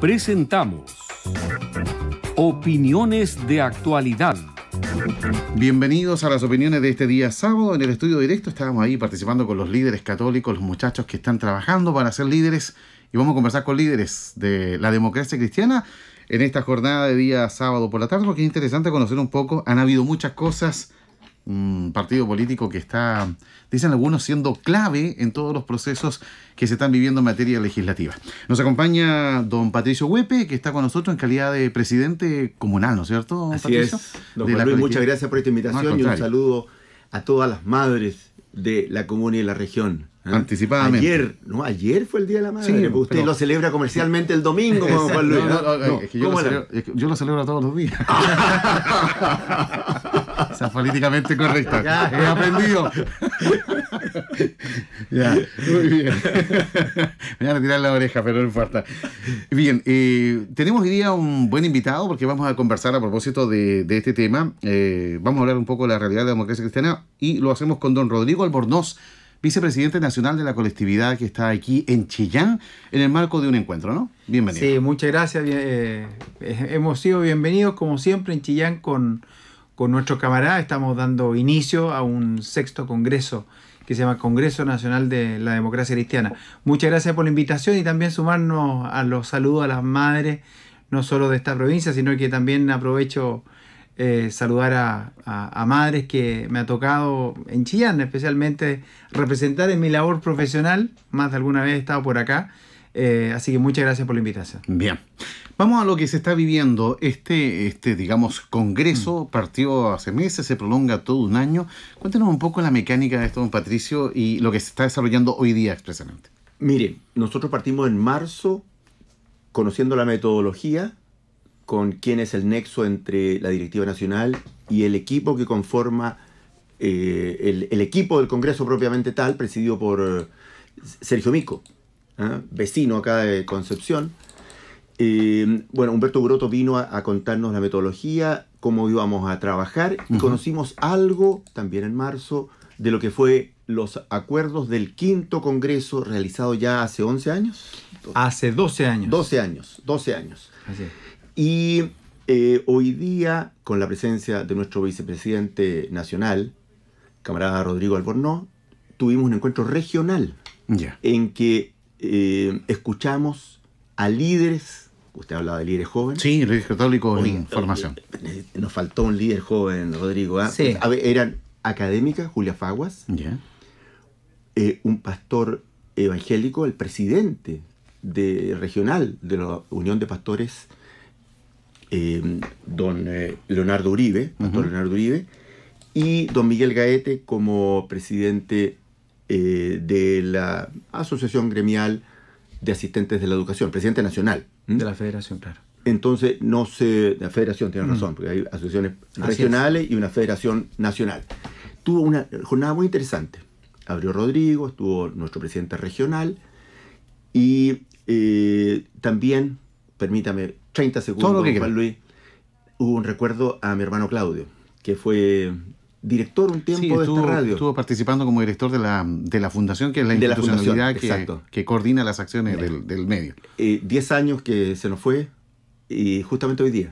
presentamos Opiniones de Actualidad. Bienvenidos a las opiniones de este día sábado. En el estudio directo estábamos ahí participando con los líderes católicos, los muchachos que están trabajando para ser líderes. Y vamos a conversar con líderes de la democracia cristiana en esta jornada de día sábado por la tarde, porque es interesante conocer un poco. Han habido muchas cosas un partido político que está, dicen algunos, siendo clave en todos los procesos que se están viviendo en materia legislativa. Nos acompaña don Patricio Huepe, que está con nosotros en calidad de presidente comunal, ¿no es cierto? Así Patricio? es. muchas gracias por esta invitación y un saludo a todas las madres de la comuna y de la región. ¿eh? Anticipadamente. Ayer, no, ayer fue el Día de la Madre. usted lo celebra comercialmente el domingo, Juan Luis. yo lo celebro todos los días. políticamente correcta. Ya, he aprendido. ya, muy bien. Me van a tirar la oreja, pero no importa. Bien, eh, tenemos hoy día un buen invitado porque vamos a conversar a propósito de, este tema. Eh, vamos a hablar un poco de la realidad de la democracia cristiana y lo hacemos con don Rodrigo Albornoz, vicepresidente nacional de la colectividad que está aquí en Chillán en el marco de un encuentro, ¿no? Bienvenido. Sí, muchas gracias. Eh, hemos sido bienvenidos como siempre en Chillán con con nuestro camarada estamos dando inicio a un sexto congreso que se llama Congreso Nacional de la Democracia Cristiana. Muchas gracias por la invitación y también sumarnos a los saludos a las madres, no solo de esta provincia, sino que también aprovecho eh, saludar a, a, madres que me ha tocado en Chillán, especialmente representar en mi labor profesional, más de alguna vez he estado por acá, eh, así que muchas gracias por la invitación. Bien. Vamos a lo que se está viviendo. Este, este digamos, congreso mm. partió hace meses, se prolonga todo un año. Cuéntenos un poco la mecánica de esto, don Patricio, y lo que se está desarrollando hoy día expresamente. Mire, nosotros partimos en marzo conociendo la metodología, con quién es el nexo entre la Directiva Nacional y el equipo que conforma eh, el, el, equipo del Congreso propiamente tal, presidido por eh, Sergio Mico, ¿eh? vecino acá de Concepción. Eh, bueno, Humberto groto vino a, contarnos la metodología, cómo íbamos a trabajar y conocimos algo también en marzo de lo que fue los acuerdos del quinto congreso realizado ya hace 11 años. Hace 12 años. 12 años, 12 años. Y eh, hoy día, con la presencia de nuestro vicepresidente nacional, camarada Rodrigo Albornoz, tuvimos un encuentro regional en que eh, escuchamos a líderes, usted hablaba de líderes jóvenes. Sí, líderes católicos en formación. Eh, nos faltó un líder joven, Rodrigo. ¿ah? eran académicas, Julia Faguas, eh, un pastor evangélico, el presidente de, regional de la Unión de Pastores, don Leonardo Uribe, pastor Leonardo Uribe, y don Miguel Gaete como presidente eh, de la Asociación Gremial de Asistentes de la Educación, presidente nacional. De la federación, claro. Entonces, no sé, La federación tiene mm. razón, porque hay asociaciones regionales y una federación nacional. Tuvo una jornada muy interesante. Abrió Rodrigo, estuvo nuestro presidente regional y eh, también, permítame, 30 segundos, Juan Luis, hubo un recuerdo a mi hermano Claudio, que fue director un tiempo de esta radio. Estuvo participando como director de la, fundación, que es la institucionalidad que, coordina las acciones del, medio. Eh, diez años que se nos fue y justamente hoy día.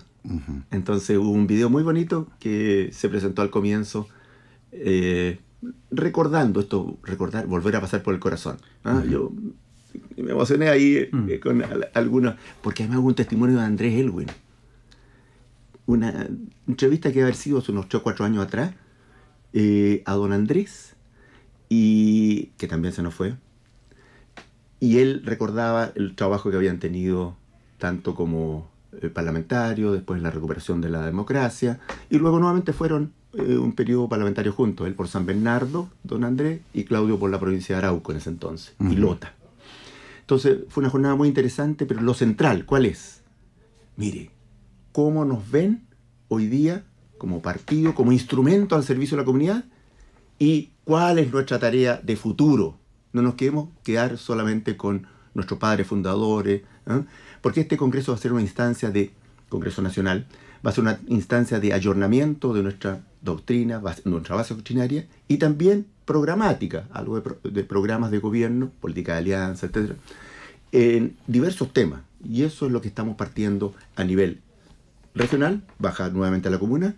Entonces hubo un video muy bonito que se presentó al comienzo. Eh, recordando esto, recordar, volver a pasar por el corazón. ¿ah? Yo me emocioné ahí eh, con algunos, porque además hubo un testimonio de Andrés Elwin. Una entrevista que había sido hace unos 8 o 4 años atrás, eh, a don Andrés, y que también se nos fue. Y él recordaba el trabajo que habían tenido tanto como eh, parlamentario, después la recuperación de la democracia, y luego nuevamente fueron eh, un periodo parlamentario juntos, él por San Bernardo, don Andrés, y Claudio por la provincia de Arauco en ese entonces, y Lota. Entonces fue una jornada muy interesante, pero lo central, ¿cuál es? Mire, ¿cómo nos ven hoy día como partido, como instrumento al servicio de la comunidad y cuál es nuestra tarea de futuro. No nos queremos quedar solamente con nuestros padres fundadores, ¿eh? porque este Congreso va a ser una instancia de, Congreso Nacional, va a ser una instancia de ayornamiento de nuestra doctrina, nuestra base doctrinaria y también programática, algo de, de programas de gobierno, política de alianza, etc., en diversos temas. Y eso es lo que estamos partiendo a nivel regional, baja nuevamente a la comuna,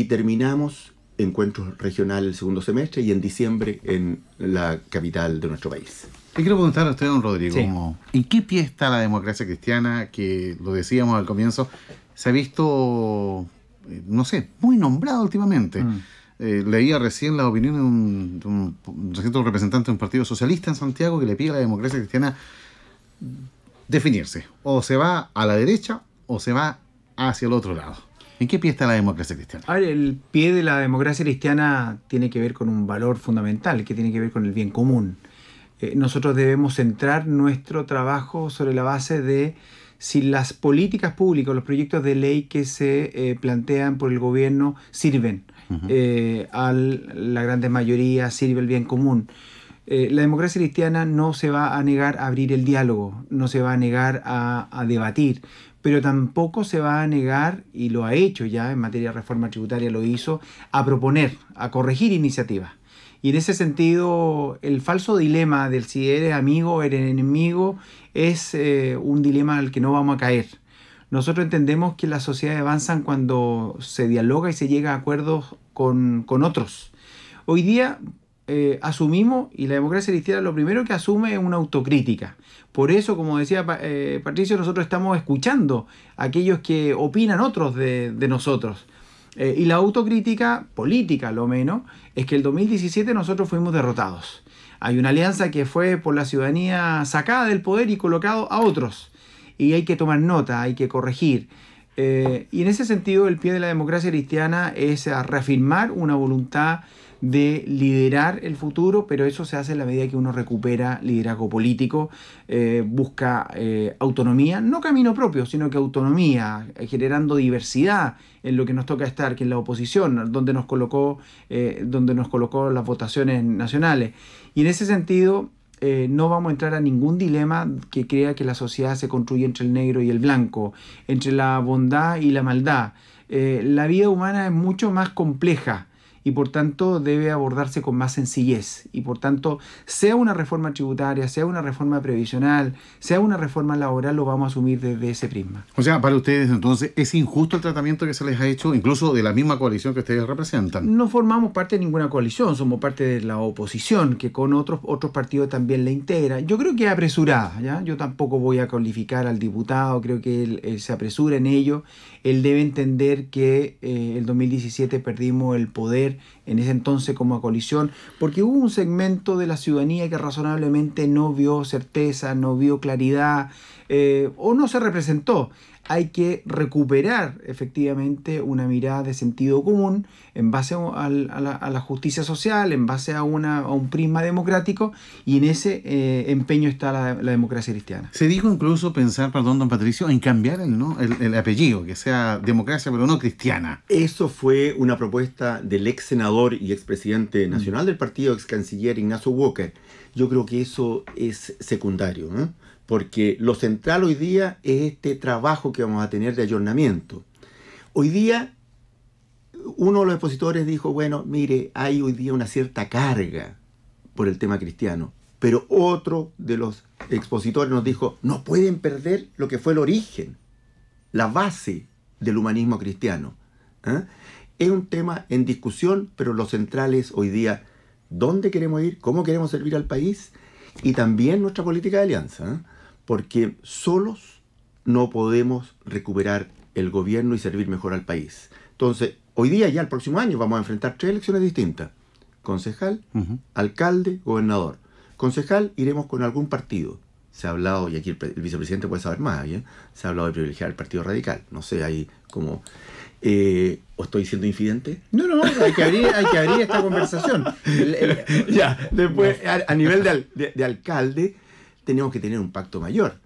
y terminamos encuentros regionales el segundo semestre y en diciembre en la capital de nuestro país. Y quiero preguntar a usted, don Rodrigo, ¿en qué pie está la democracia cristiana que, lo decíamos al comienzo, se ha visto, eh, no sé, muy nombrado últimamente? Mm. Eh, leía recién la opinión de un, de un representante de un partido socialista en Santiago que le pide a la democracia cristiana definirse. O se va a la derecha o se va hacia el otro lado. ¿En qué pie está la democracia cristiana? el pie de la democracia cristiana tiene que ver con un valor fundamental, que tiene que ver con el bien común. Eh, nosotros debemos centrar nuestro trabajo sobre la base de si las políticas públicas, o los proyectos de ley que se eh, plantean por el gobierno sirven eh, a la gran mayoría, sirve el bien común. la democracia cristiana no se va a negar a abrir el diálogo, no se va a negar a debatir, pero tampoco se va a negar, y lo ha hecho ya en materia de reforma tributaria, lo hizo, a proponer, a corregir iniciativas. Y en ese sentido, el falso dilema del si eres amigo o eres enemigo es eh, un dilema al que no vamos a caer. Nosotros entendemos que las sociedades avanzan cuando se dialoga y se llega a acuerdos con, otros. Hoy día eh, asumimos, y la democracia cristiana lo primero que asume es una autocrítica. Por eso, como decía eh, Patricio, nosotros estamos escuchando a aquellos que opinan otros de, nosotros. Eh, y la autocrítica, política lo menos, es que el 2017 nosotros fuimos derrotados. Hay una alianza que fue por la ciudadanía sacada del poder y colocado a otros. Y hay que tomar nota, hay que corregir. Eh, y en ese sentido, el pie de la democracia cristiana es reafirmar una voluntad de liderar el futuro, pero eso se hace a la medida que uno recupera liderazgo político, eh, busca eh, autonomía, no camino propio, sino que autonomía, eh, generando diversidad en lo que nos toca estar, que en la oposición, donde nos colocó, donde nos colocó las votaciones nacionales. Y en ese sentido, no vamos a entrar a ningún dilema que crea que la sociedad se construye entre el negro y el blanco, entre la bondad y la maldad. la vida humana es mucho más compleja y por tanto debe abordarse con más sencillez. Y por tanto, sea una reforma tributaria, sea una reforma previsional, sea una reforma laboral, lo vamos a asumir desde ese prisma. O sea, para ustedes entonces, ¿es injusto el tratamiento que se les ha hecho incluso de la misma coalición que ustedes representan? No formamos parte de ninguna coalición, somos parte de la oposición, que con otros, otros partidos también la integra. Yo creo que es apresurada, ¿ya? Yo tampoco voy a calificar al diputado, creo que él eh, se apresura en ello él debe entender que en eh, el 2017 perdimos el poder en ese entonces como a coalición, porque hubo un segmento de la ciudadanía que razonablemente no vio certeza, no vio claridad eh, o no se representó hay que recuperar efectivamente una mirada de sentido común en base a, la, justicia social, en base a, un prisma democrático y en ese eh, empeño está la, democracia cristiana. Se dijo incluso pensar, perdón don Patricio, en cambiar el, apellido, que sea democracia pero no cristiana. Eso fue una propuesta del ex senador y expresidente nacional del partido, ex canciller Ignacio Walker yo creo que eso es secundario, ¿eh? porque lo central hoy día es este trabajo que vamos a tener de ayornamiento. Hoy día, uno de los expositores dijo, bueno, mire, hay hoy día una cierta carga por el tema cristiano, pero otro de los expositores nos dijo, no pueden perder lo que fue el origen, la base del humanismo cristiano. ¿eh? Es un tema en discusión, pero lo central es hoy día dónde queremos ir, cómo queremos servir al país y también nuestra política de alianza, ¿eh? porque solos no podemos recuperar el gobierno y servir mejor al país. Entonces, hoy día, ya el próximo año, vamos a enfrentar tres elecciones distintas. Concejal, alcalde, gobernador. Concejal, iremos con algún partido. Se ha hablado, y aquí el, vicepresidente puede saber más, ¿eh? se ha hablado de privilegiar el Partido Radical. No sé, ahí como eh, ¿O estoy siendo infidente? No, no, hay que abrir, hay que abrir esta conversación. ya, después, a, nivel de, alcalde, tenemos que tener un pacto mayor.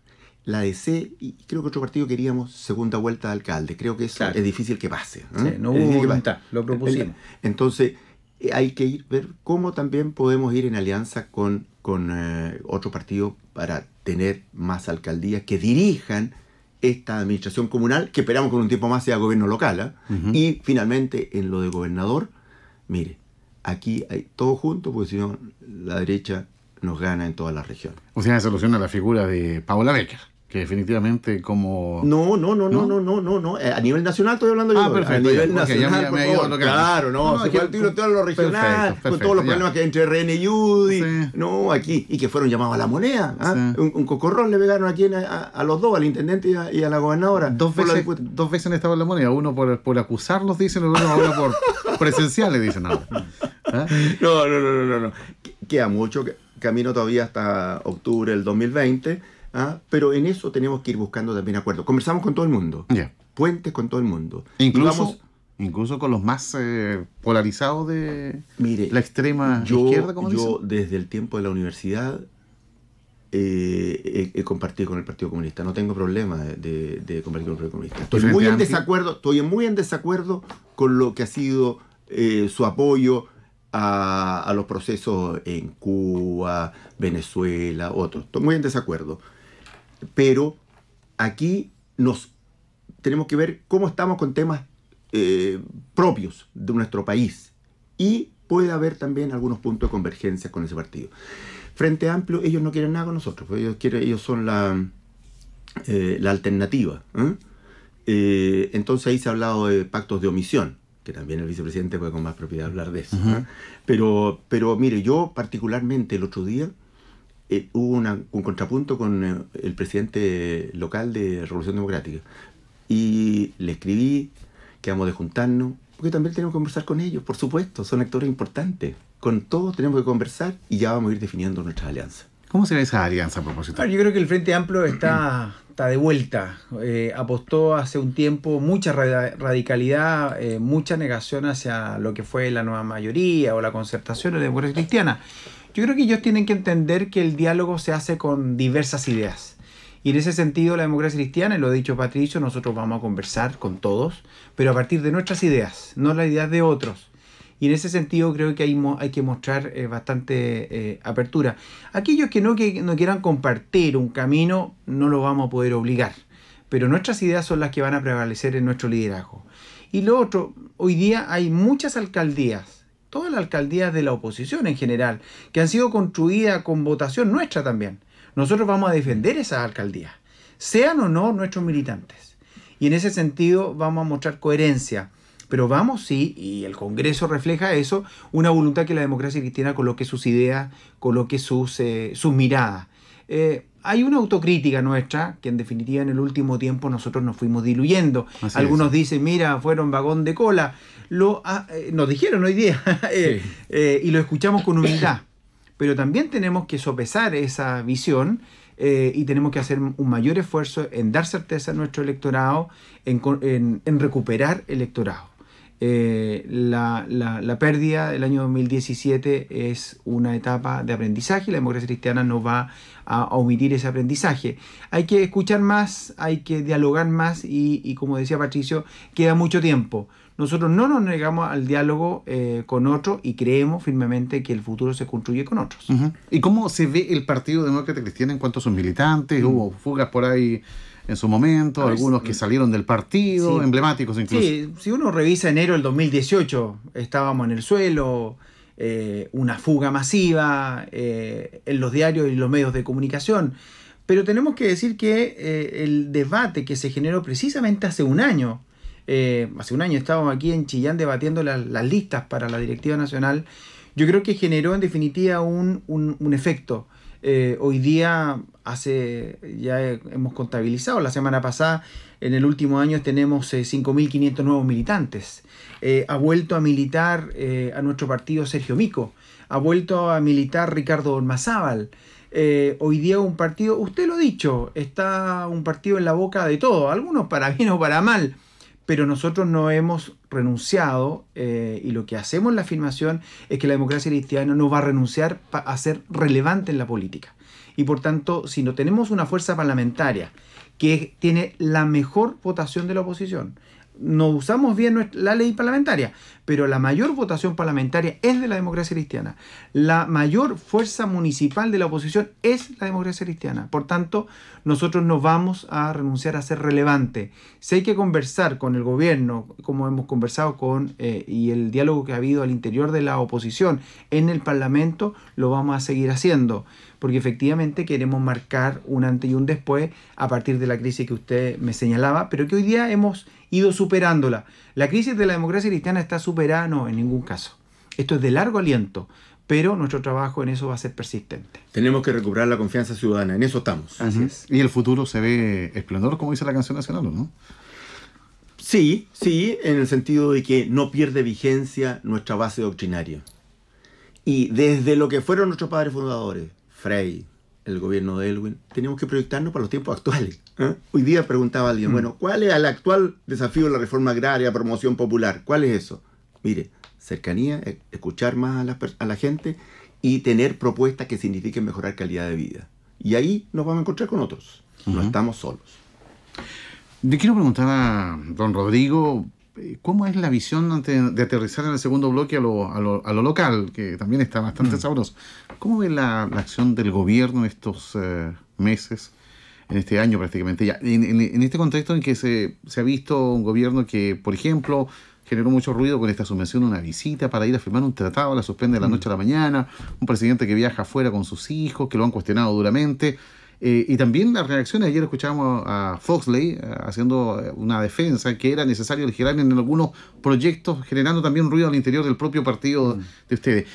La DC, y creo que otro partido queríamos segunda vuelta de alcalde. Creo que es difícil que pase. ¿no? hubo lo propusimos. Entonces, eh, hay que ir, ver cómo también podemos ir en alianza con, con eh, otro partido para tener más alcaldías que dirijan esta administración comunal, que esperamos con un tiempo más sea gobierno local. ¿ah? Y finalmente, en lo de gobernador, mire, aquí hay todo junto, porque si no, la derecha nos gana en toda la región. O sea, soluciona la figura de Paola Becker que definitivamente como... No, no, no, no, no, no, no, no. Eh, a nivel nacional estoy hablando yo. Ah, perfecto. A nivel nacional, Claro, no. se fue tiro todo lo regional, con todos los problemas que hay entre René y UDI No, aquí. Y que fueron llamados a la moneda. ¿ah? Un, cocorrón le pegaron aquí a, los dos, al intendente y a, la gobernadora. Dos veces, dos veces han estado en la moneda. Uno por, por acusarlos, dicen, el otro por presenciales, dicen ¿ah? No, no, no, no, no. Queda mucho camino todavía hasta octubre del 2020 ¿ah? pero en eso tenemos que ir buscando también acuerdos. Conversamos con todo el mundo, puentes con todo el mundo. Incluso, incluso con los más eh, polarizados de la extrema izquierda, Yo desde el tiempo de la universidad eh, he, compartido con el Partido Comunista. No tengo problema de, compartir con el Partido Comunista. Estoy muy, en desacuerdo, estoy muy en desacuerdo con lo que ha sido eh, su apoyo a, a, los procesos en Cuba, Venezuela, otros. Estoy muy en desacuerdo. Pero aquí nos tenemos que ver cómo estamos con temas eh, propios de nuestro país y puede haber también algunos puntos de convergencia con ese partido. Frente Amplio, ellos no quieren nada con nosotros, pues ellos, quieren, ellos son la, eh, alternativa. ¿eh? entonces ahí se ha hablado de pactos de omisión, que también el vicepresidente puede con más propiedad hablar de eso. pero mire, yo particularmente el otro día eh, hubo una, un contrapunto con eh, el presidente local de Revolución Democrática. Y le escribí, que vamos de juntarnos, porque también tenemos que conversar con ellos, por supuesto, son actores importantes. Con todos tenemos que conversar y ya vamos a ir definiendo nuestra alianza. ¿Cómo será esa alianza a propósito? yo creo que el Frente Amplio está, está de vuelta. Eh, apostó hace un tiempo mucha radicalidad, mucha negación hacia lo que fue la nueva mayoría o la concertación o la democracia cristiana. Yo creo que ellos tienen que entender que el diálogo se hace con diversas ideas. Y en ese sentido, la democracia cristiana, y lo ha dicho Patricio, nosotros vamos a conversar con todos, pero a partir de nuestras ideas, no las ideas de otros. Y en ese sentido creo que hay, hay que mostrar eh, bastante eh, apertura. Aquellos que no, que no quieran compartir un camino, no lo vamos a poder obligar. Pero nuestras ideas son las que van a prevalecer en nuestro liderazgo. Y lo otro, hoy día hay muchas alcaldías todas las alcaldías de la oposición en general, que han sido construidas con votación nuestra también. Nosotros vamos a defender esas alcaldías, sean o no nuestros militantes. Y en ese sentido vamos a mostrar coherencia. Pero vamos, sí, y el Congreso refleja eso, una voluntad que la democracia cristiana coloque sus ideas, coloque sus, eh, sus miradas. Eh, hay una autocrítica nuestra, que en definitiva en el último tiempo nosotros nos fuimos diluyendo. Algunos dicen, mira, fueron vagón de cola. Lo, ah, eh, nos dijeron hoy día eh, y lo escuchamos con humildad. Pero también tenemos que sopesar esa visión y tenemos que hacer un mayor esfuerzo en dar certeza a nuestro electorado, en recuperar electorado. Eh, la, pérdida del año 2017 es una etapa de aprendizaje y la democracia cristiana no va a, omitir ese aprendizaje. Hay que escuchar más, hay que dialogar más y, como decía Patricio, queda mucho tiempo. Nosotros no nos negamos al diálogo eh, con otros y creemos firmemente que el futuro se construye con otros. ¿Y cómo se ve el Partido Demócrata Cristiano en cuanto a sus militantes? Mm. ¿Hubo fugas por ahí? en su momento, algunos que salieron del partido, emblemáticos incluso. Sí, si uno revisa enero del 2018, estábamos en el suelo, eh, una fuga masiva eh, en los diarios y los medios de comunicación. Pero tenemos que decir que eh, el debate que se generó precisamente hace un año, hace un año estábamos aquí en Chillán debatiendo las listas para la Directiva Nacional, yo creo que generó en definitiva un, un efecto. Eh, hoy día, hace, ya hemos contabilizado, la semana pasada, en el último año tenemos 5.500 eh, nuevos militantes. Eh, ha vuelto a militar a nuestro partido Sergio Mico, ha vuelto a militar Ricardo Ormazábal. hoy día un partido, usted lo ha dicho, está un partido en la boca de todo, algunos para bien o para mal pero nosotros no hemos renunciado eh, y lo que hacemos en la afirmación es que la democracia cristiana no va a renunciar a ser relevante en la política. Y por tanto, si no tenemos una fuerza parlamentaria que tiene la mejor votación de la oposición, no usamos bien la ley parlamentaria, pero la mayor votación parlamentaria es de la democracia cristiana. La mayor fuerza municipal de la oposición es la democracia cristiana. Por tanto, nosotros no vamos a renunciar a ser relevante. Si hay que conversar con el gobierno, como hemos conversado con eh, y el diálogo que ha habido al interior de la oposición en el Parlamento, lo vamos a seguir haciendo, porque efectivamente queremos marcar un antes y un después a partir de la crisis que usted me señalaba, pero que hoy día hemos ido superándola. ¿La crisis de la democracia cristiana está superada? No, en ningún caso. Esto es de largo aliento, pero nuestro trabajo en eso va a ser persistente. Tenemos que recuperar la confianza ciudadana, en eso estamos. Así es. Y el futuro se ve esplendor, como dice la canción nacional, ¿no? Sí, sí, en el sentido de que no pierde vigencia nuestra base doctrinaria. Y desde lo que fueron nuestros padres fundadores, Frey, el gobierno de Elwin, tenemos que proyectarnos para los tiempos actuales. ¿eh? Ah. Hoy día preguntaba alguien, mm. bueno, ¿cuál es el actual desafío de la reforma agraria, promoción popular? ¿Cuál es eso? Mire, cercanía, e, escuchar más a la, gente y tener propuestas que signifiquen mejorar calidad de vida. Y ahí nos vamos a encontrar con otros. No estamos solos. Yo quiero preguntar a don Rodrigo ¿Cómo es la visión de aterrizar en el segundo bloque a lo, a lo, local, que también está bastante mm. sabroso? ¿Cómo ve la, la, acción del gobierno en estos eh, meses, en este año prácticamente ya? En, este contexto en que se, se, ha visto un gobierno que, por ejemplo, generó mucho ruido con esta subvención de una visita para ir a firmar un tratado, la suspende de la mm. noche a la mañana, un presidente que viaja afuera con sus hijos, que lo han cuestionado duramente eh, y también las reacciones, ayer escuchábamos a Foxley eh, haciendo eh, una defensa que era necesario girar en algunos proyectos, generando también ruido al interior del propio partido mm. de ustedes.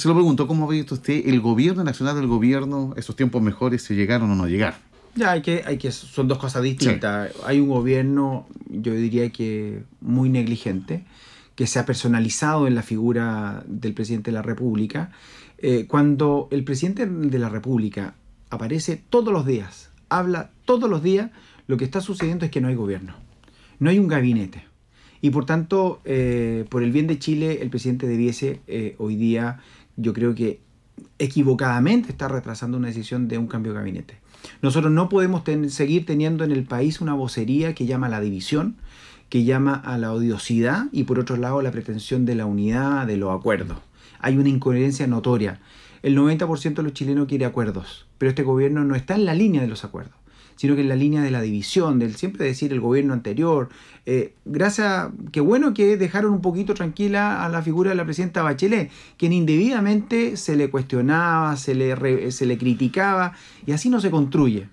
se lo pregunto, ¿cómo ha visto usted el gobierno nacional del gobierno, esos tiempos mejores, si llegaron o no llegaron? Ya, hay que, hay que, son dos cosas distintas. Hay un gobierno, yo diría que muy negligente, que se ha personalizado en la figura del presidente de la República. cuando el presidente de la República aparece todos los días, habla todos los días, lo que está sucediendo es que no hay gobierno, no hay un gabinete. Y por tanto, eh, por el bien de Chile, el presidente debiese eh, hoy día, yo creo que equivocadamente está retrasando una decisión de un cambio de gabinete. Nosotros no podemos seguir teniendo en el país una vocería que llama a la división, que llama a la odiosidad y por otro lado la pretensión de la unidad, de los acuerdos. Hay una incoherencia notoria el 90% de los chilenos quiere acuerdos, pero este gobierno no está en la línea de los acuerdos, sino que en la línea de la división, del siempre decir el gobierno anterior. Eh, gracias, qué bueno que dejaron un poquito tranquila a la figura de la presidenta Bachelet, quien indebidamente se le cuestionaba, se le, se le criticaba, y así no se construye.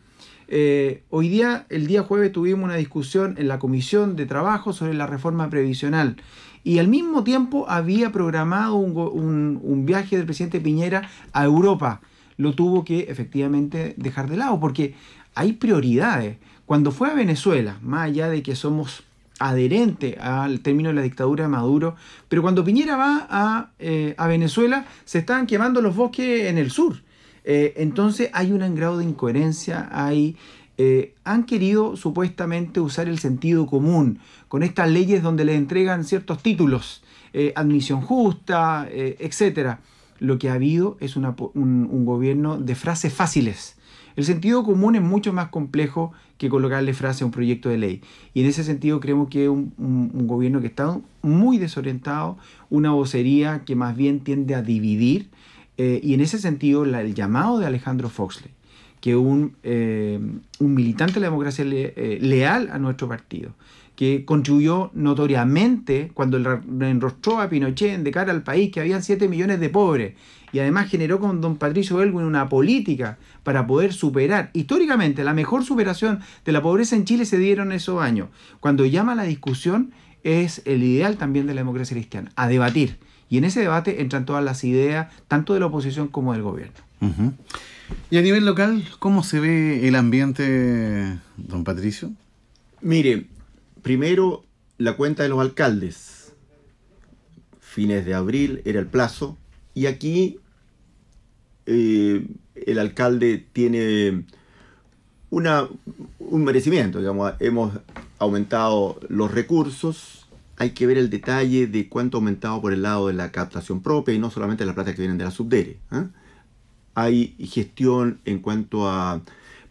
Eh, hoy día, el día jueves, tuvimos una discusión en la Comisión de Trabajo sobre la reforma previsional y al mismo tiempo había programado un, viaje del presidente Piñera a Europa. Lo tuvo que efectivamente dejar de lado porque hay prioridades. Cuando fue a Venezuela, más allá de que somos adherentes al término de la dictadura de Maduro, pero cuando Piñera va a, eh, Venezuela se están quemando los bosques en el sur. Eh, entonces hay un grado de incoherencia, hay, eh, han querido supuestamente usar el sentido común con estas leyes donde les entregan ciertos títulos, eh, admisión justa, eh, etcétera... etc. Lo que ha habido es un, gobierno de frases fáciles. El sentido común es mucho más complejo que colocarle frase a un proyecto de ley. Y en ese sentido creemos que es un, gobierno que está muy desorientado, una vocería que más bien tiende a dividir. Eh, y en ese sentido el llamado de Alejandro Foxley, que un, un militante de la democracia leal a nuestro partido, que contribuyó notoriamente cuando enrostró a Pinochet de cara al país que habían 7 millones de pobres y además generó con don Patricio Elwin una política para poder superar. Históricamente, la mejor superación de la pobreza en Chile se dieron esos años. Cuando llama a la discusión es el ideal también de la democracia cristiana, a debatir. Y en ese debate entran todas las ideas, tanto de la oposición como del gobierno. Y a nivel local, ¿cómo se ve el ambiente, don Patricio? Mire, Primero, la cuenta de los alcaldes. Fines de abril era el plazo. Y aquí eh, el alcalde tiene una, un merecimiento. Hemos aumentado los recursos. Hay que ver el detalle de cuánto ha aumentado por el lado de la captación propia y no solamente las plata que vienen de la subdere. ¿eh? Hay gestión en cuanto a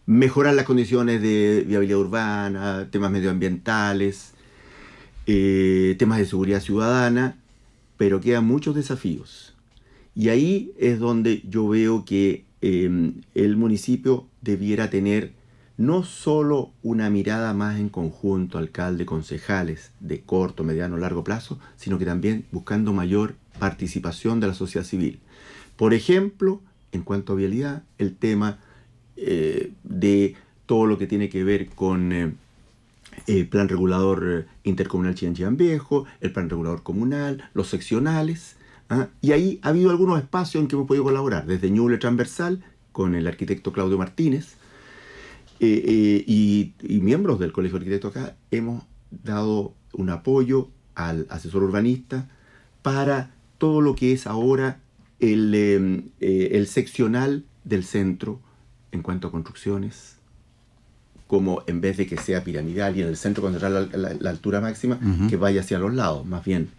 mejorar las condiciones de viabilidad urbana, temas medioambientales, eh, temas de seguridad ciudadana, pero quedan muchos desafíos. Y ahí es donde yo veo que em, el municipio debiera tener no solo una mirada más en conjunto, alcalde, concejales, de corto, mediano, largo plazo, sino que también buscando mayor participación de la sociedad civil. Por ejemplo, en cuanto a viabilidad, el tema eh, de todo lo que tiene que ver con el eh, eh, plan regulador intercomunal Chianchian Viejo, el plan regulador comunal, los seccionales. ¿ah? Y ahí ha habido algunos espacios en que hemos podido colaborar, desde Ñuble Transversal, con el arquitecto Claudio Martínez, y, miembros del Colegio de Arquitectos acá, hemos dado un apoyo al asesor urbanista para todo lo que es ahora el, el seccional del centro en cuanto a construcciones, como en vez de que sea piramidal y en el centro concentrar la, altura máxima, que vaya hacia los lados, más bien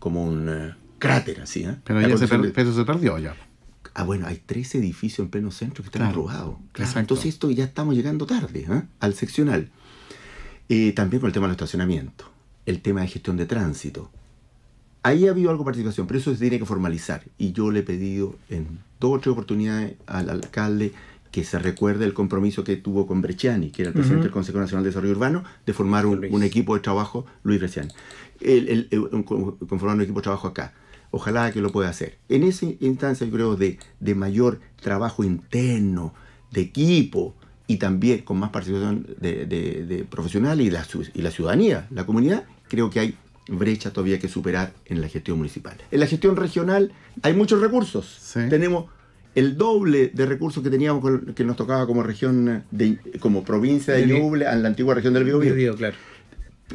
como un eh, cráter así. ¿eh? Pero, ya se perdió ya. Ah, bueno, hay tres edificios en pleno centro que están robados. Claro, ah, Entonces esto ya estamos llegando tarde ¿eh? al seccional. también con el tema del estacionamiento, el tema de gestión de tránsito. Ahí ha habido algo de participación, pero eso se tiene que formalizar. Y yo le he pedido en dos o tres oportunidades al alcalde que se recuerde el compromiso que tuvo con Breciani, que era el presidente del Consejo Nacional de Desarrollo Urbano, de formar un, equipo de trabajo, Luis Brecciani, eh, conformar un equipo de trabajo acá. Ojalá que lo pueda hacer. En esa instancia, yo creo, de, de mayor trabajo interno, de equipo, y también con más participación de, de, profesional y la, ciudadanía, la comunidad, creo que hay brecha todavía que superar en la gestión municipal. En la gestión regional hay muchos recursos. Tenemos el doble de recursos que teníamos que nos tocaba como región de, como provincia de Ñuble, a la antigua región del Biobío. Bío, claro.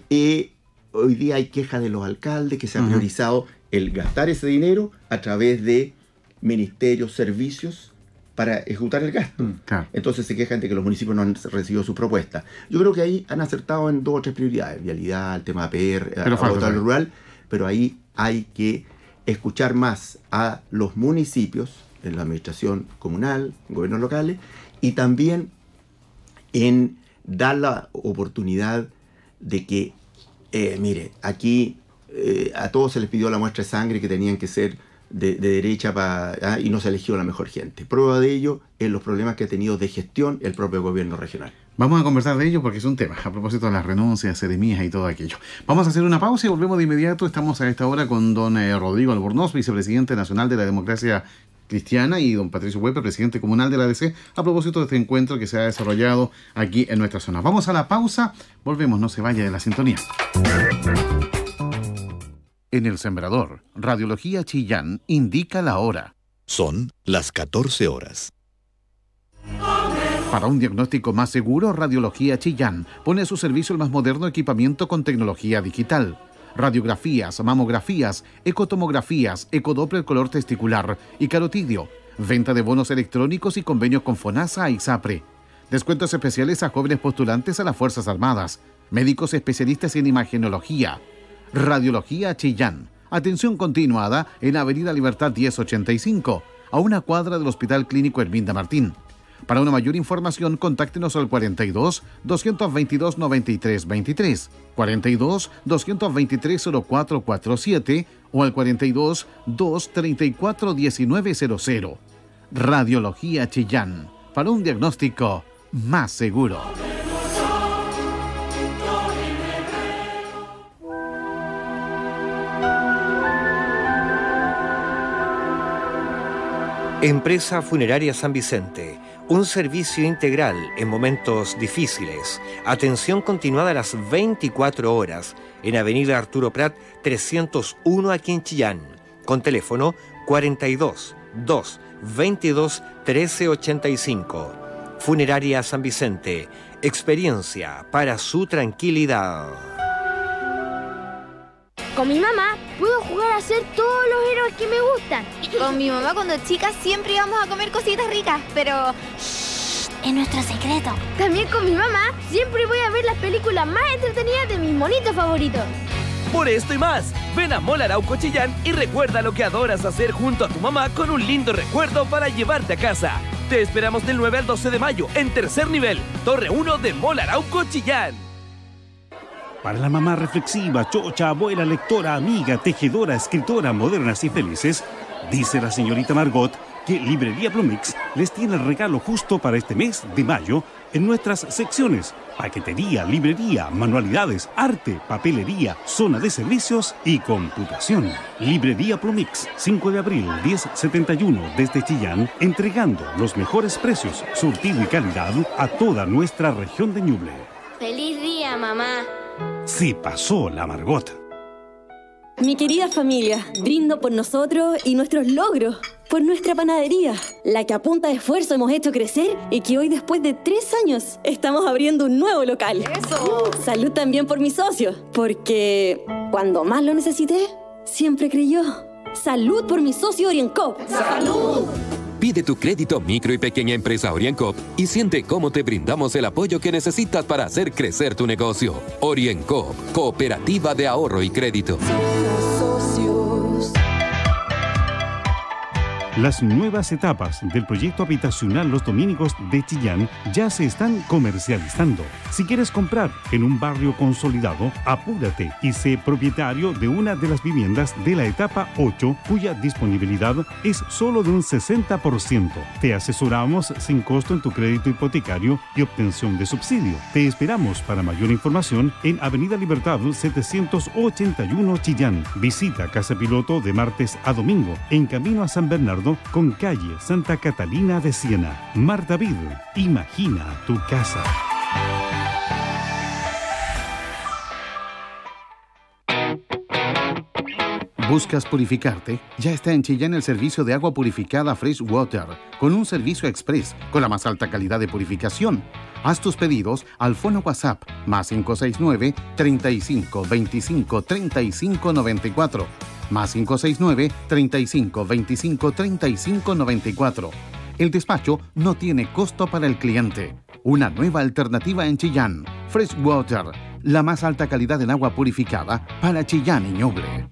y hoy día hay quejas de los alcaldes que se ha priorizado el gastar ese dinero a través de ministerios, servicios para ejecutar el gasto. Mm, Entonces se quejan de que los municipios no han recibido su propuesta. Yo creo que ahí han acertado en dos o tres prioridades, vialidad, el tema de APR, el rural, pero ahí hay que escuchar más a los municipios en la administración comunal, gobiernos locales, y también en dar la oportunidad de que, eh, mire, aquí eh, a todos se les pidió la muestra de sangre que tenían que ser de, derecha para, ah, y no se eligió la mejor gente. Prueba de ello en los problemas que ha tenido de gestión el propio gobierno regional. Vamos a conversar de ello porque es un tema, a propósito de las renuncias, seremías y todo aquello. Vamos a hacer una pausa y volvemos de inmediato. Estamos a esta hora con don eh, Rodrigo Albornoz, vicepresidente nacional de la democracia Cristiana y don Patricio Huepe, presidente comunal de la DC, a propósito de este encuentro que se ha desarrollado aquí en nuestra zona. Vamos a la pausa, volvemos, no se vaya de la sintonía. En el Sembrador, Radiología Chillán indica la hora. Son las 14 horas. Para un diagnóstico más seguro, Radiología Chillán pone a su servicio el más moderno equipamiento con tecnología digital radiografías, mamografías, ecotomografías, ecodoppler color testicular y carotidio, venta de bonos electrónicos y convenios con FONASA y SAPRE, descuentos especiales a jóvenes postulantes a las Fuerzas Armadas, médicos especialistas en imagenología, radiología Chillán, atención continuada en Avenida Libertad 1085, a una cuadra del Hospital Clínico Herminda Martín. Para una mayor información, contáctenos al 42 222 93 23, 42 223 0447 o al 42 234 1900. Radiología Chillán, para un diagnóstico más seguro. Empresa Funeraria San Vicente un servicio integral en momentos difíciles. Atención continuada a las 24 horas en Avenida Arturo Prat 301 aquí en Chillán, con teléfono 42 2 22 Funeraria San Vicente, experiencia para su tranquilidad. Con mi mamá puedo jugar a ser todos los héroes que me gustan. Con mi mamá cuando chicas siempre íbamos a comer cositas ricas, pero... es nuestro secreto. También con mi mamá siempre voy a ver las películas más entretenidas de mis monitos favoritos. Por esto y más, ven a Molarau Arauco Chillán y recuerda lo que adoras hacer junto a tu mamá con un lindo recuerdo para llevarte a casa. Te esperamos del 9 al 12 de mayo en tercer nivel, Torre 1 de Molarau Arauco Chillán. Para la mamá reflexiva, chocha, abuela, lectora, amiga, tejedora, escritora, modernas y felices, dice la señorita Margot que Librería Plumix les tiene el regalo justo para este mes de mayo en nuestras secciones paquetería, librería, manualidades, arte, papelería, zona de servicios y computación. Librería Plumix, 5 de abril 1071 desde Chillán, entregando los mejores precios, surtido y calidad a toda nuestra región de Ñuble. ¡Feliz día, mamá! Si pasó la Margota. Mi querida familia, brindo por nosotros y nuestros logros, por nuestra panadería, la que a punta de esfuerzo hemos hecho crecer y que hoy después de tres años estamos abriendo un nuevo local. ¡Eso! Salud también por mi socio, porque cuando más lo necesité, siempre creyó. Salud por mi socio Orienco. ¡Salud! Pide tu crédito micro y pequeña empresa OrienCop y siente cómo te brindamos el apoyo que necesitas para hacer crecer tu negocio. OrienCop, Cooperativa de Ahorro y Crédito. Las nuevas etapas del proyecto habitacional Los Dominicos de Chillán ya se están comercializando. Si quieres comprar en un barrio consolidado, apúrate y sé propietario de una de las viviendas de la etapa 8 cuya disponibilidad es solo de un 60%. Te asesoramos sin costo en tu crédito hipotecario y obtención de subsidio. Te esperamos para mayor información en Avenida Libertad 781 Chillán. Visita Casa Piloto de martes a domingo en camino a San Bernardo con Calle Santa Catalina de Siena. Mar David, imagina tu casa. ¿Buscas purificarte? Ya está en Chillán el servicio de agua purificada Fresh Water, con un servicio express, con la más alta calidad de purificación. Haz tus pedidos al fono WhatsApp más 569 35 25 más 569 35 25 35 94. El despacho no tiene costo para el cliente. Una nueva alternativa en Chillán, Fresh Water la más alta calidad en agua purificada para Chillán y Ñuble.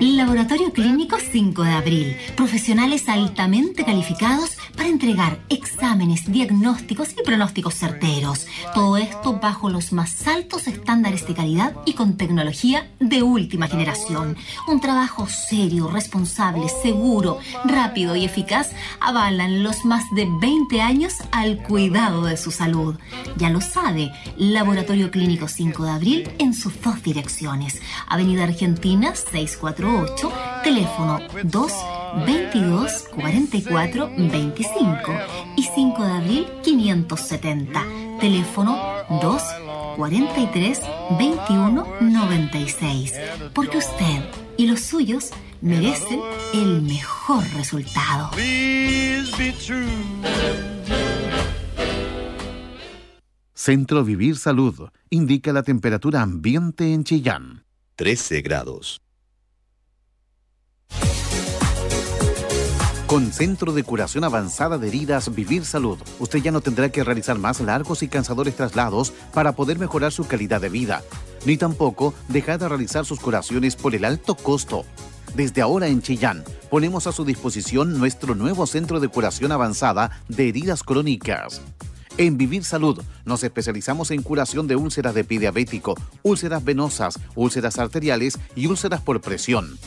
Laboratorio Clínico 5 de Abril. Profesionales altamente calificados entregar exámenes, diagnósticos y pronósticos certeros. Todo esto bajo los más altos estándares de calidad y con tecnología de última generación. Un trabajo serio, responsable, seguro, rápido y eficaz avalan los más de 20 años al cuidado de su salud. Ya lo sabe, Laboratorio Clínico 5 de Abril en sus dos direcciones. Avenida Argentina 648, teléfono 2 22 44 25 y 5 de abril 570. Teléfono 2 43 21 96. Porque usted y los suyos merecen el mejor resultado. Centro Vivir Salud indica la temperatura ambiente en Chillán. 13 grados. Con Centro de Curación Avanzada de Heridas Vivir Salud, usted ya no tendrá que realizar más largos y cansadores traslados para poder mejorar su calidad de vida, ni tampoco dejar de realizar sus curaciones por el alto costo. Desde ahora en Chillán, ponemos a su disposición nuestro nuevo Centro de Curación Avanzada de Heridas Crónicas. En Vivir Salud nos especializamos en curación de úlceras de pie diabético, úlceras venosas, úlceras arteriales y úlceras por presión.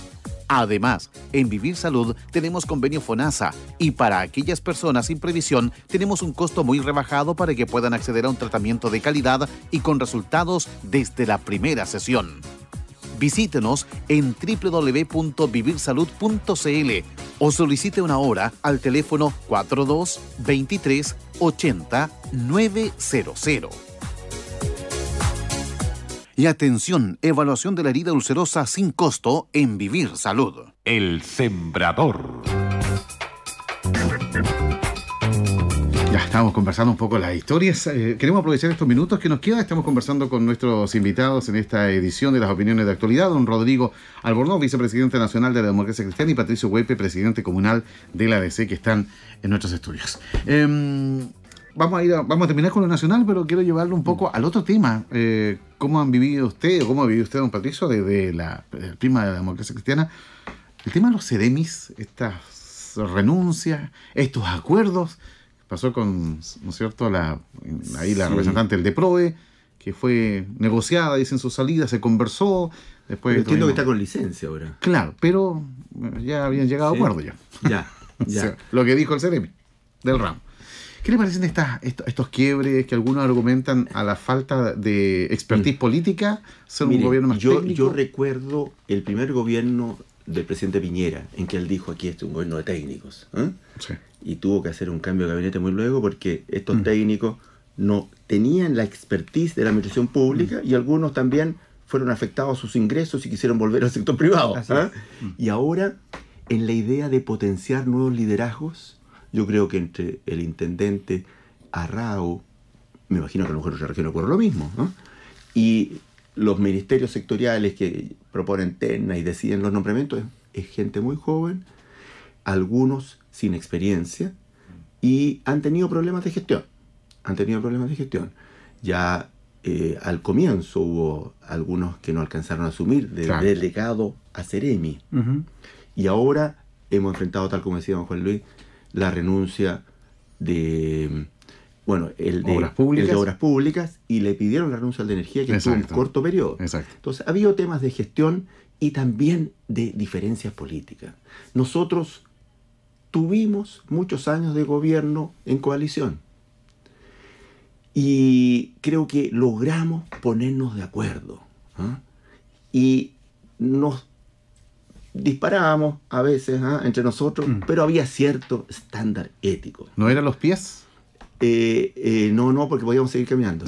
Además, en Vivir Salud tenemos convenio FONASA y para aquellas personas sin previsión tenemos un costo muy rebajado para que puedan acceder a un tratamiento de calidad y con resultados desde la primera sesión. Visítenos en www.vivirsalud.cl o solicite una hora al teléfono 42 23 900. Y atención, evaluación de la herida ulcerosa sin costo en Vivir Salud. El sembrador. Estamos conversando un poco las historias. Eh, queremos aprovechar estos minutos que nos quedan. Estamos conversando con nuestros invitados en esta edición de las opiniones de actualidad. Don Rodrigo Albornoz, vicepresidente nacional de la democracia cristiana, y Patricio Huepe, presidente comunal de la ADC, que están en nuestros estudios. Em, vamos a ir vamos a terminar con lo nacional, pero quiero llevarlo un poco al otro tema. Eh, ¿Cómo han vivido usted o cómo ha vivido usted, don Patricio, desde la, el prima de la democracia cristiana? El tema de los seremis, estas renuncias, estos acuerdos pasó con, ¿no es cierto?, la, ahí la representante del DEPROE, que fue negociada, dicen su salida, se conversó. Después entiendo que está con licencia ahora. Claro, pero eh, ya habían llegado a acuerdo ya. Ya, ya. lo que dijo el CRM del ramo. ¿Qué le parecen estas, estos, quiebres que algunos argumentan a la falta de expertise mm. política, ser un gobierno más yo, Yo recuerdo el primer gobierno del presidente Piñera, en que él dijo aquí este un gobierno de técnicos. ¿eh? Y tuvo que hacer un cambio de gabinete muy luego porque estos mm. técnicos no tenían la expertise de la administración pública mm. y algunos también fueron afectados a sus ingresos y quisieron volver al sector privado. ¿eh? Mm. Y ahora, en la idea de potenciar nuevos liderazgos, yo creo que entre el intendente Arrao, me imagino que a lo mejor en región ocurre lo mismo, y los ministerios sectoriales que proponen ternas y deciden los nombramientos es, gente muy joven, algunos sin experiencia y han tenido problemas de gestión. Han tenido problemas de gestión. Ya eh, al comienzo hubo algunos que no alcanzaron a asumir del delegado a Ceremi. Y ahora hemos enfrentado, tal como decía Juan Luis, la renuncia de bueno, el de, obras públicas. y le pidieron la renuncia de energía que fue tuvo un corto periodo. Entonces, había temas de gestión y también de diferencias políticas. Nosotros tuvimos muchos años de gobierno en coalición y creo que logramos ponernos de acuerdo ¿ah? y nos disparábamos a veces ¿ah? entre nosotros, mm. pero había cierto estándar ético. ¿No eran los pies? Eh, eh, no, no, porque podíamos seguir caminando.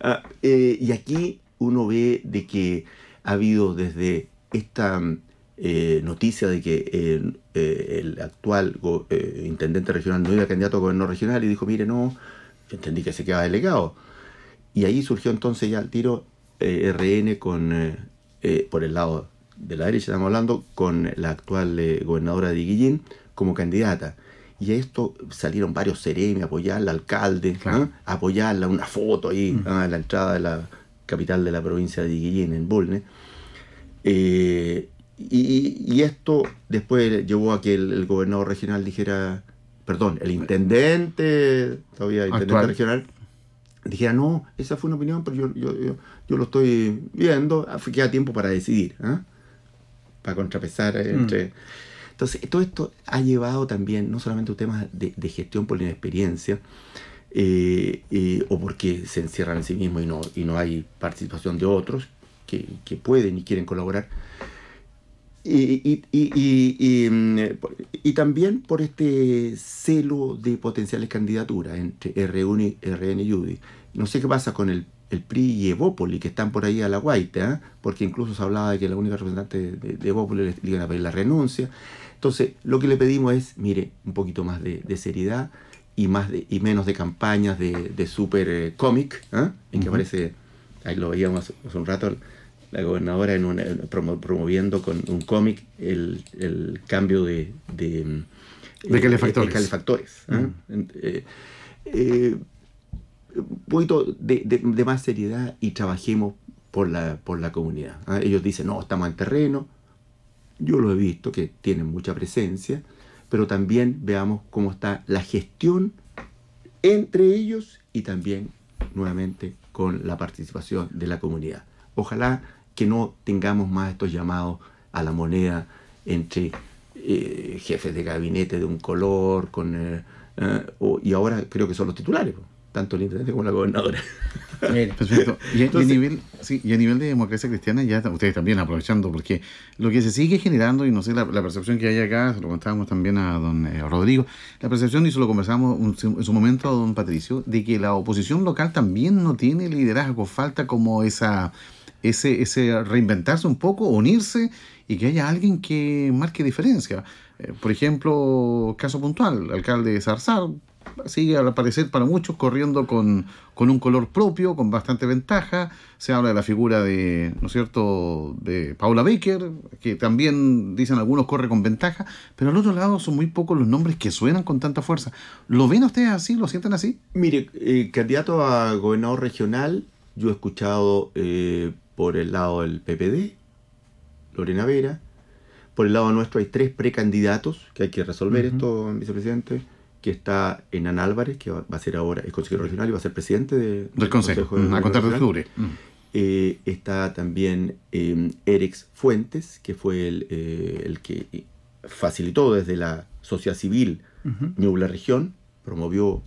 Ah, eh, y aquí uno ve de que ha habido desde esta eh, noticia de que el actual intendente regional no iba candidato a gobierno regional y dijo, mire, no, entendí que se quedaba delegado. Y ahí surgió entonces ya el tiro RN con, por el lado de la derecha, estamos hablando, con la actual gobernadora de Guillín como candidata. Y a esto salieron varios seremi a apoyar al alcalde, ¿ah? apoyarla, una foto ahí mm. ¿ah? la entrada de la capital de la provincia de Guillén, en Bolne. Eh, y, esto después llevó a que el, gobernador regional dijera, perdón, el intendente, todavía intendente regional, dijera, no, esa fue una opinión, pero yo, yo, yo, lo estoy viendo, ah, queda tiempo para decidir, para contrapesar mm. entre... Entonces, todo esto ha llevado también, no solamente a temas de, gestión por la inexperiencia, eh, eh, o porque se encierran en sí mismos y no, y no hay participación de otros que, pueden y quieren colaborar, y, mm, y, también por este celo de potenciales candidaturas entre RN y UDI. No sé qué pasa con el el PRI y Evópoli, que están por ahí a la guaita, ¿eh? porque incluso se hablaba de que la única representante de, de Evópoli le, iban a pedir la renuncia. Entonces, lo que le pedimos es, mire, un poquito más de, seriedad y, más y menos de campañas de, super eh, cómic, ¿eh? en que aparece, ahí lo veíamos hace, un rato, la gobernadora promoviendo con un cómic el, cambio de... De, calefactores. calefactores un poquito de, más seriedad y trabajemos por la, por la comunidad. ¿ah? Ellos dicen, no, estamos en terreno. Yo lo he visto, que tienen mucha presencia, pero también veamos cómo está la gestión entre ellos y también nuevamente con la participación de la comunidad. Ojalá que no tengamos más estos llamados a la moneda entre eh, jefes de gabinete de un color, con, eh, eh, y ahora creo que son los titulares tanto el intendente como la gobernadora. Perfecto. Y, a nivel, sí, y a nivel de democracia cristiana, ya ustedes también aprovechando, porque lo que se sigue generando, y no sé, la, percepción que hay acá, se lo contábamos también a don eh, Rodrigo, la percepción, y se lo conversamos en su momento a don Patricio, de que la oposición local también no tiene liderazgo, falta como esa ese, ese reinventarse un poco, unirse y que haya alguien que marque diferencia. Eh, por ejemplo, caso puntual, alcalde Zarzar, sigue al parecer para muchos corriendo con, un color propio, con bastante ventaja. Se habla de la figura de, ¿no es cierto?, de Paula Baker, que también dicen algunos corre con ventaja, pero al otro lado son muy pocos los nombres que suenan con tanta fuerza. ¿Lo ven ustedes así? ¿Lo sienten así? Mire, eh, candidato a gobernador regional, yo he escuchado eh, por el lado del PPD, Lorena Vera, por el lado nuestro hay tres precandidatos que hay que resolver esto, vicepresidente que está en Álvarez, que va a ser ahora el consejero regional y va a ser presidente del, Consejo, mm, a contar de mm. eh, está también eh, Erex Fuentes, que fue eh, el, que facilitó desde la sociedad civil uh Región, promovió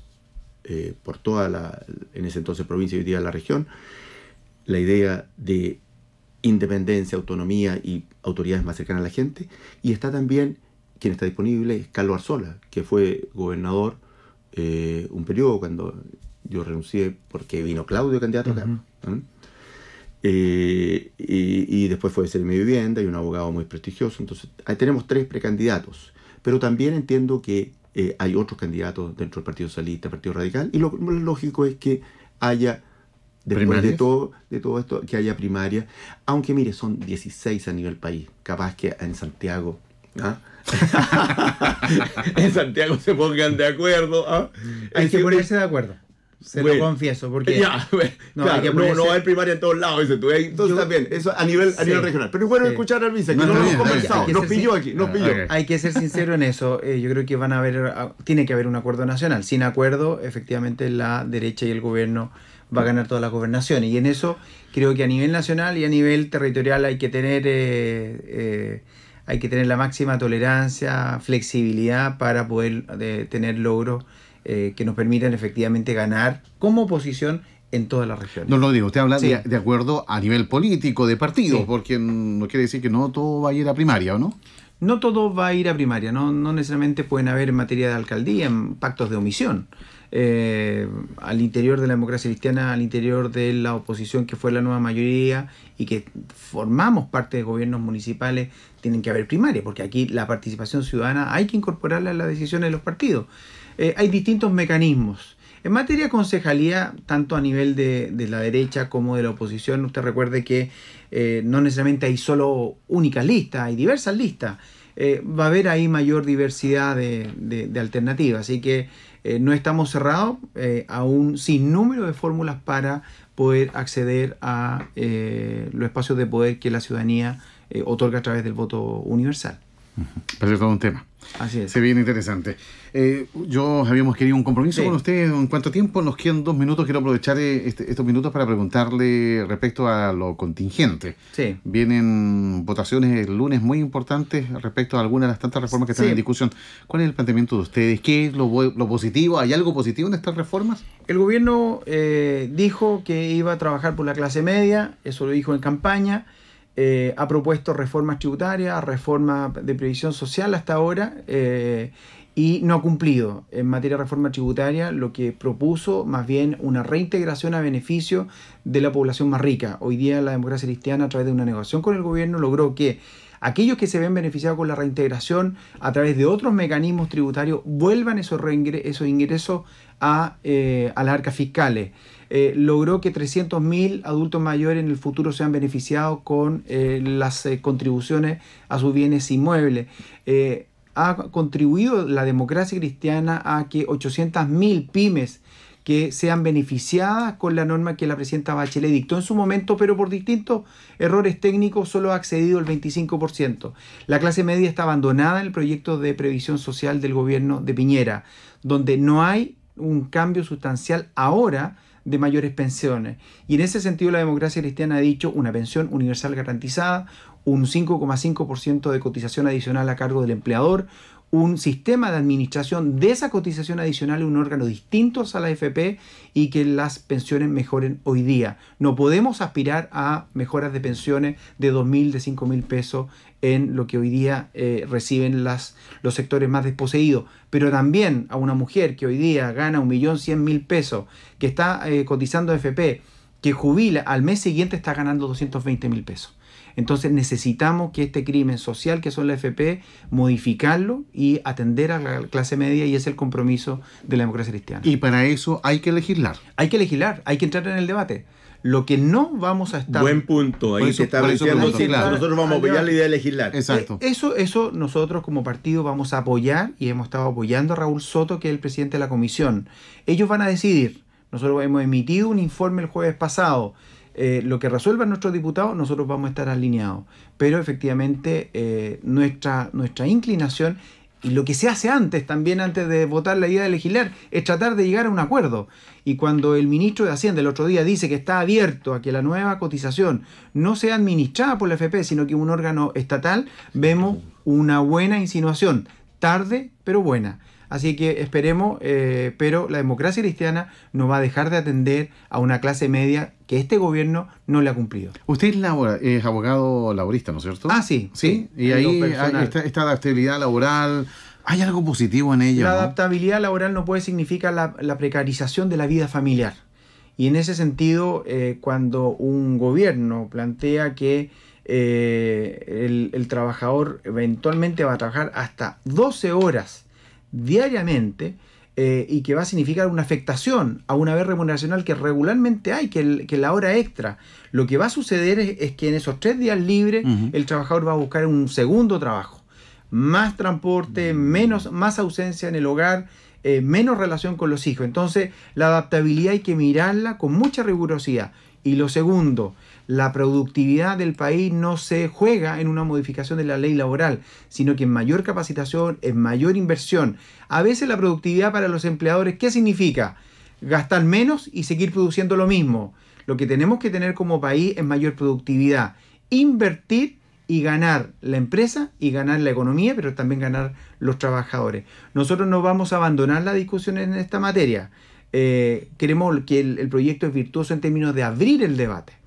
por toda la, en ese entonces provincia y hoy día la región, la idea de independencia, autonomía y autoridades más cercanas a la gente. Y está también quien está disponible es Carlos Arzola, que fue gobernador eh, un periodo cuando yo renuncié porque vino Claudio candidato acá. Eh, y, después fue ser mi vivienda y un abogado muy prestigioso. Entonces, ahí tenemos tres precandidatos. Pero también entiendo que eh, hay otros candidatos dentro del Partido Socialista, Partido Radical, y lo, lógico es que haya, después de todo, de todo esto, que haya primaria. Aunque mire, son 16 a nivel país. Capaz que en Santiago ¿Ah? en Santiago se pongan de acuerdo. ¿ah? Hay que ponerse de acuerdo. Se lo confieso, porque. no, claro, hay que no, primaria en todos lados, dice tú. ¿eh? Entonces también, eso a nivel, a nivel regional. Pero bueno escuchar al vice, no, hemos Nos pilló aquí, ah, pilló. Hay que ser sincero en eso. Eh, yo creo que van a haber, tiene que haber un acuerdo nacional. Sin acuerdo, efectivamente, la derecha y el gobierno va a ganar todas las gobernaciones. Y en eso creo que a nivel nacional y a nivel territorial hay que tener. Eh, eh hay que tener la máxima tolerancia, flexibilidad para poder tener logros eh, que nos permitan efectivamente ganar como oposición en todas las regiones. No lo digo, usted habla de, acuerdo a nivel político, de partido, porque no quiere decir que no todo va a ir a primaria, ¿o no? No todo va a ir a primaria, no, no necesariamente pueden haber en materia de alcaldía en pactos de omisión. Eh, al interior de la democracia cristiana, al interior de la oposición que fue la nueva mayoría y que formamos parte de gobiernos municipales, tienen que haber primarias, porque aquí la participación ciudadana hay que incorporarla a las decisiones de los partidos. Eh, hay distintos mecanismos. En materia de concejalía, tanto a nivel de, la derecha como de la oposición, usted recuerde que eh, no necesariamente hay solo únicas listas, hay diversas listas. Eh, va a haber ahí mayor diversidad de, alternativas. Así que eh, no estamos cerrados eh, a un sinnúmero de fórmulas para poder acceder a los espacios de poder que la ciudadanía otorga a través del voto universal. Parece todo un tema. Así es. Se viene interesante. Eh, yo habíamos querido un compromiso con usted. ¿En cuánto tiempo? Nos quedan dos minutos. Quiero aprovechar eh, este, estos minutos para preguntarle respecto a lo contingente. Sí. Vienen votaciones el lunes muy importantes respecto a algunas de las tantas reformas que están en discusión. ¿Cuál es el planteamiento de ustedes? ¿Qué es lo, positivo? ¿Hay algo positivo en estas reformas? El gobierno eh, dijo que iba a trabajar por la clase media. Eso lo dijo en campaña eh, ha propuesto reformas tributarias, reformas de previsión social hasta ahora eh, y no ha cumplido en materia de reforma tributaria lo que propuso más bien una reintegración a beneficio de la población más rica. Hoy día la democracia cristiana a través de una negociación con el gobierno logró que aquellos que se ven beneficiados con la reintegración a través de otros mecanismos tributarios vuelvan esos, ingresos eh, a las arcas fiscales. Eh, logró que 300.000 adultos mayores en el futuro sean beneficiados con eh, las eh, contribuciones a sus bienes inmuebles. ha contribuido la democracia cristiana a que 800.000 pymes que sean beneficiadas con la norma que la presidenta Bachelet dictó en su momento, pero por distintos errores técnicos solo ha accedido el 25%. La clase media está abandonada en el proyecto de previsión social del gobierno de Piñera, donde no hay un cambio sustancial ahora de mayores pensiones. Y en ese sentido la democracia cristiana ha dicho una pensión universal garantizada, un 5,5% de cotización adicional a cargo del empleador, un sistema de administración de esa cotización adicional en un órgano distinto a la FP y que las pensiones mejoren hoy día. No podemos aspirar a mejoras de pensiones de 2.000, de 5.000 pesos en lo que hoy día eh, reciben las, los sectores más desposeídos, pero también a una mujer que hoy día gana 1.100.000 pesos, que está eh, cotizando cotizando FP, que jubila, al mes siguiente está ganando 220.000 pesos. Entonces necesitamos que este crimen social que son la FP, modificarlo y atender a la clase media y es el compromiso de la democracia cristiana. Y para eso hay que legislar. Hay que legislar, hay que entrar en el debate. Lo que no vamos a estar... Buen punto, ahí se está diciendo, nosotros vamos a apoyar la idea de legislar. Eh, eso, eso nosotros como partido vamos a apoyar y hemos estado apoyando a Raúl Soto, que es el presidente de la comisión. Ellos van a decidir. Nosotros hemos emitido un informe el jueves pasado eh, lo que resuelvan nuestros diputados, nosotros vamos a estar alineados. Pero efectivamente eh, nuestra, nuestra inclinación y lo que se hace antes, también antes de votar la idea de legislar, es tratar de llegar a un acuerdo. Y cuando el ministro de Hacienda el otro día dice que está abierto a que la nueva cotización no sea administrada por la FP, sino que un órgano estatal, vemos una buena insinuación, tarde pero buena. Así que esperemos, eh, pero la democracia cristiana no va a dejar de atender a una clase media que este gobierno no le ha cumplido. Usted es, abogado laborista, ¿no es cierto? Ah, sí. Sí, y ahí hay esta, adaptabilidad laboral. Hay algo positivo en ella? La adaptabilidad laboral no puede significar la, precarización de la vida familiar. Y en ese sentido, eh, cuando un gobierno plantea que eh, el, el, trabajador eventualmente va a trabajar hasta 12 horas diariamente eh, y que va a significar una afectación a una vez remuneracional que regularmente hay, que, la hora extra. Lo que va a suceder es, que en esos tres días libres el trabajador va a buscar un segundo trabajo. Más transporte, mm. menos, más ausencia en el hogar, eh, menos relación con los hijos. Entonces, la adaptabilidad hay que mirarla con mucha rigurosidad. Y lo segundo, la productividad del país no se juega en una modificación de la ley laboral, sino que en mayor capacitación, en mayor inversión. A veces la productividad para los empleadores, ¿qué significa? Gastar menos y seguir produciendo lo mismo. Lo que tenemos que tener como país es mayor productividad. Invertir y ganar la empresa y ganar la economía, pero también ganar los trabajadores. Nosotros no vamos a abandonar la discusión en esta materia. Creemos eh, queremos que el proyecto es virtuoso en términos de abrir el debate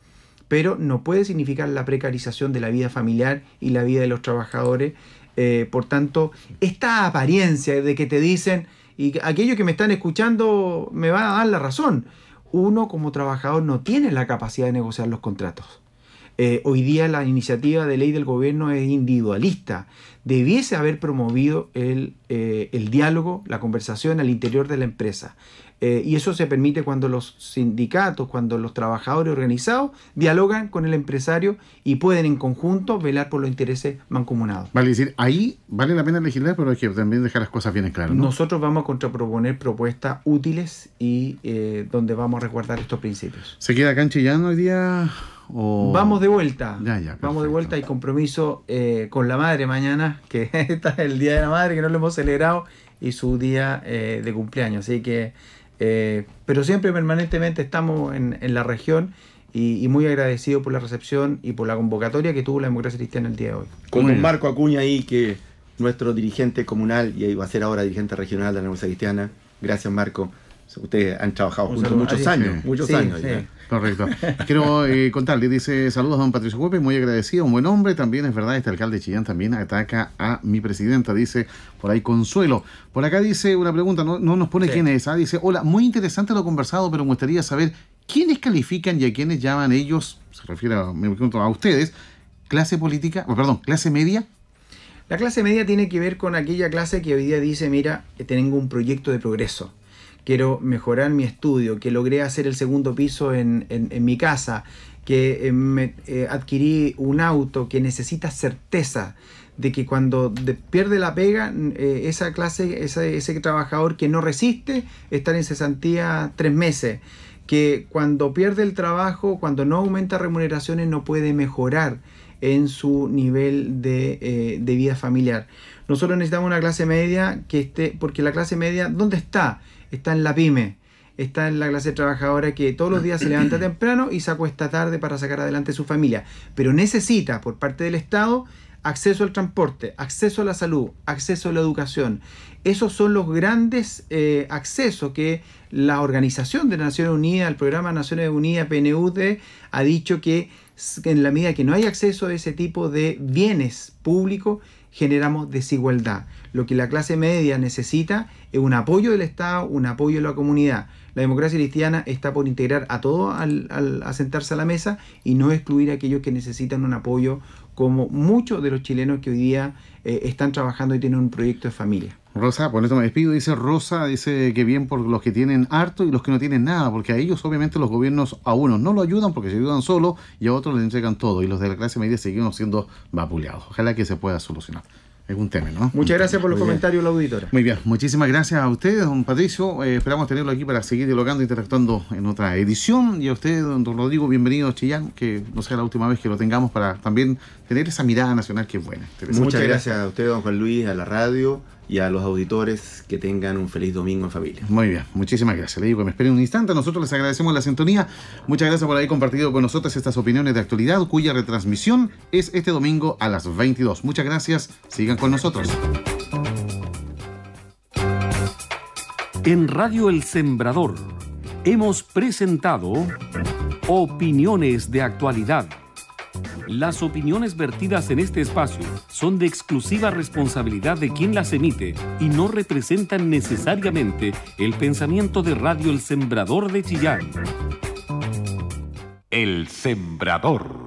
pero no puede significar la precarización de la vida familiar y la vida de los trabajadores. Eh, por tanto, esta apariencia de que te dicen, y aquellos que me están escuchando me van a dar la razón, uno como trabajador no tiene la capacidad de negociar los contratos. Eh, hoy día la iniciativa de ley del gobierno es individualista. Debiese haber promovido el, eh, el diálogo, la conversación al interior de la empresa. Eh, y eso se permite cuando los sindicatos, cuando los trabajadores organizados dialogan con el empresario y pueden en conjunto velar por los intereses mancomunados. Vale, decir, ahí vale la pena legislar, pero hay que también dejar las cosas bien claras. Nosotros vamos a contraproponer propuestas útiles y eh, donde vamos a resguardar estos principios. ¿Se queda canchillando hoy día? Vamos de vuelta. Vamos de vuelta. Hay compromiso eh, con la madre mañana, que está el Día de la Madre, que no lo hemos celebrado, y su día de cumpleaños. Así que eh, pero siempre permanentemente estamos en, la región y, muy agradecido por la recepción y por la convocatoria que tuvo la democracia cristiana el día de hoy. Con Marco Acuña ahí que nuestro dirigente comunal y va a ser ahora dirigente regional de la democracia cristiana. Gracias Marco. Ustedes han trabajado juntos muchos ah, años, muchos años. Correcto. Quiero eh, contarle, dice, saludos a don Patricio Huepe, muy agradecido, un buen hombre, también es verdad, este alcalde de Chillán también ataca a mi presidenta, dice, por ahí consuelo. Por acá dice una pregunta, no, nos pone quién es, ah, dice, hola, muy interesante lo conversado, pero me gustaría saber quiénes califican y a quiénes llaman ellos, se refiere, a, me pregunto, a ustedes, clase política, perdón, clase media. La clase media tiene que ver con aquella clase que hoy día dice, mira, tengo un proyecto de progreso quiero mejorar mi estudio, que logré hacer el segundo piso en, mi casa, que eh, me, eh, adquirí un auto, que necesita certeza de que cuando pierde la pega, eh, esa clase, ese trabajador que no resiste, estar en cesantía tres meses, que cuando pierde el trabajo, cuando no aumenta remuneraciones, no puede mejorar en su nivel de, de vida familiar. Nosotros necesitamos una clase media que esté, porque la clase media, ¿dónde está? está en la pyme, está en la clase trabajadora que todos los días se levanta temprano y se acuesta tarde para sacar adelante su familia, pero necesita por parte del Estado acceso al transporte, acceso a la salud, acceso a la educación. Esos son los grandes eh, accesos que la Organización de Naciones Unidas, el Programa Naciones Unidas, PNUD, ha dicho que en la medida que no hay acceso a ese tipo de bienes públicos, generamos desigualdad. Lo que la clase media necesita es un apoyo del Estado, un apoyo de la comunidad. La democracia cristiana está por integrar a todos al, a sentarse a la mesa y no excluir a aquellos que necesitan un apoyo, como muchos de los chilenos que hoy día eh, están trabajando y tienen un proyecto de familia. Rosa, por esto me despido, dice Rosa, dice que bien por los que tienen harto y los que no tienen nada, porque a ellos obviamente los gobiernos a unos no lo ayudan porque se ayudan solo y a otros les entregan todo y los de la clase media seguimos siendo vapuleados. Ojalá que se pueda solucionar un tema, ¿no? Muchas gracias por los comentarios, la auditora. Muy bien, muchísimas gracias a ustedes, don Patricio. Eh, esperamos tenerlo aquí para seguir dialogando, interactuando en otra edición. Y a usted, don Rodrigo, bienvenido a Chillán, que no sea la última vez que lo tengamos para también tener esa mirada nacional que es buena. Muchas gracias a usted, don Juan Luis, a la radio y a los auditores que tengan un feliz domingo en familia. Muy bien, muchísimas gracias. Le digo que me esperen un instante. Nosotros les agradecemos la sintonía. Muchas gracias por haber compartido con nosotros estas opiniones de actualidad, cuya retransmisión es este domingo a las 22. Muchas gracias. Sigan con nosotros. En Radio El Sembrador hemos presentado Opiniones de Actualidad las opiniones vertidas en este espacio son de exclusiva responsabilidad de quien las emite y no representan necesariamente el pensamiento de Radio El Sembrador de Chillán. El Sembrador.